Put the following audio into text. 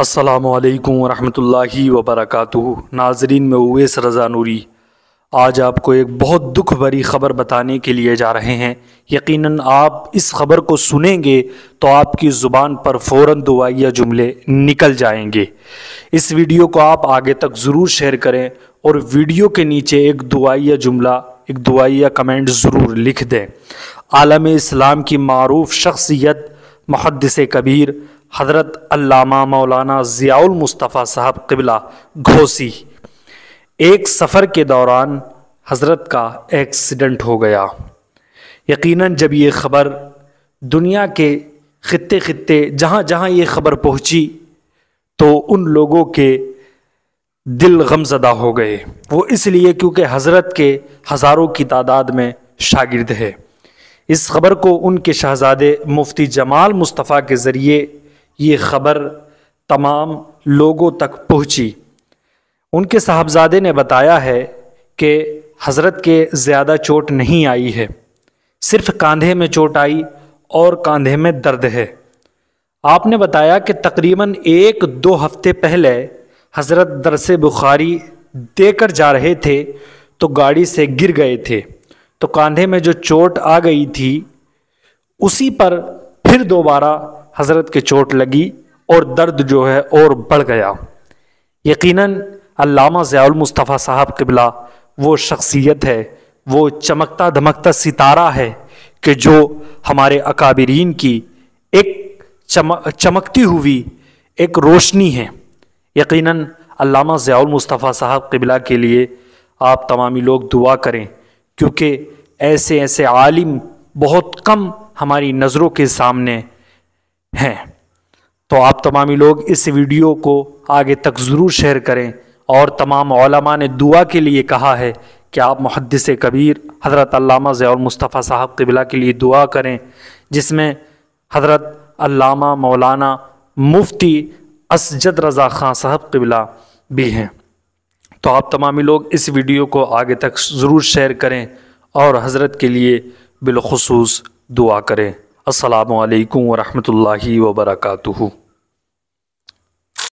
असलकम वरहमतुल्लाहि वबरकू नाजरीन में उवैस रज़ा नूरी आज आपको एक बहुत दुख भरी ख़बर बताने के लिए जा रहे हैं यकीनन आप इस ख़बर को सुनेंगे तो आपकी ज़ुबान पर फ़ौर दुआया जुमले निकल जाएंगे इस वीडियो को आप आगे तक ज़रूर शेयर करें और वीडियो के नीचे एक दुआया जुमला एक दुआया कमेंट ज़रूर लिख दें आलम इस्लाम की मरूफ शख्सियत मुहदस कबीर हज़रत अल्लामा मौलाना ज़ियाउल मुस्तफ़ा साहब किबला घोसी एक सफ़र के दौरान हज़रत का एक्सीडेंट हो गया यकीनन जब ये ख़बर दुनिया के खत्े खत्ते जहाँ जहाँ ये ख़बर पहुँची तो उन लोगों के दिल गमजदा हो गए वो इसलिए क्योंकि हज़रत के हज़ारों की तादाद में शागिर्द है इस खबर को उनके शहजादे मुफ्ती जमाल मुस्तफ़ा के ज़रिए ये ख़बर तमाम लोगों तक पहुँची उनके साहबजादे ने बताया है कि हज़रत के ज़्यादा चोट नहीं आई है सिर्फ कंधे में चोट आई और कंधे में दर्द है आपने बताया कि तकरीबन एक दो हफ्ते पहले हज़रत दरसे बुखारी देकर जा रहे थे तो गाड़ी से गिर गए थे तो कांधे में जो चोट आ गई थी उसी पर फिर दोबारा हज़रत के चोट लगी और दर्द जो है और बढ़ गया यकीनन अल्लामा ज़ियाल मुस्तफ़ा साहब किबला वो शख्सियत है वो चमकता धमकता सितारा है कि जो हमारे अकाबरीन की एक चमक चमकती हुई एक रोशनी है यकीनन अल्लामा ज़ियाल मुस्तफ़ा साहब किबला के लिए आप तमामी लोग दुआ करें क्योंकि ऐसे ऐसे आलिम बहुत कम हमारी नज़रों के सामने हैं तो आप तमामी लोग इस वीडियो को आगे तक ज़रूर शेयर करें और तमाम ओलमा ने दुआ के लिए कहा है कि आप मुहदस कबीर हज़रत अल्लामा ज़ैल मुस्तफ़ा साहब किबला के लिए दुआ करें जिसमें हज़रत अल्लामा मौलाना मुफ्ती असजद रज़ा ख़ान साहब किबला भी हैं तो आप तमामी लोग इस वीडियो को आगे तक ज़रूर शेयर करें और हज़रत के लिए बिलखसूस दुआ करें असलकम वरहमल वबरकू